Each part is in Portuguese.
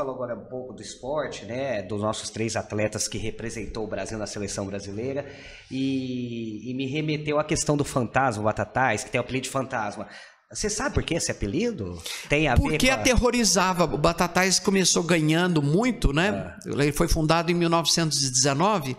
falou agora um pouco do esporte, né? Dos nossos três atletas que representou o Brasil na seleção brasileira e, e me remeteu à questão do fantasma, o Batatais, que tem o apelido de fantasma. Você sabe por que esse apelido? Tem a Porque ver com aterrorizava. O Batatais começou ganhando muito, né? É. Ele foi fundado em 1919.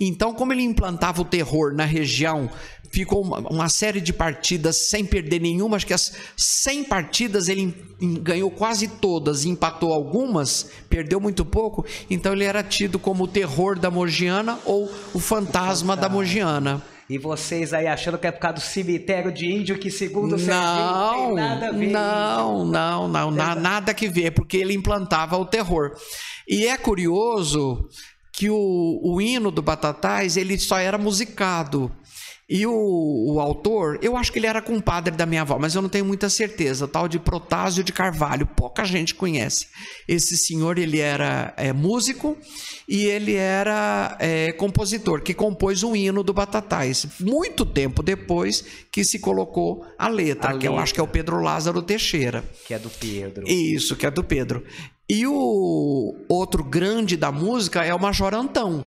Então, como ele implantava o terror na região, ficou uma, uma série de partidas sem perder nenhuma. Acho que as 100 partidas ele ganhou quase todas, empatou algumas, perdeu muito pouco. Então, ele era tido como o terror da Mogiana ou o fantasma, o fantasma. da Mogiana. E vocês aí achando que é por causa do cemitério de índio que segundo o não, não tem nada a ver. Não, não, não, na, nada que ver, porque ele implantava o terror. E é curioso que o, o hino do Batatais ele só era musicado. E o, o, autor, eu acho que ele era compadre da minha avó, mas eu não tenho muita certeza, tal de Protásio de Carvalho, pouca gente conhece. Esse senhor, ele era é, músico e ele era é, compositor, que compôs um hino do Batatais, muito tempo depois que se colocou a letra, a que letra. eu acho que é o Pedro Lázaro Teixeira. Que é do Pedro. Isso, que é do Pedro. E o outro grande da música é o Major Antão.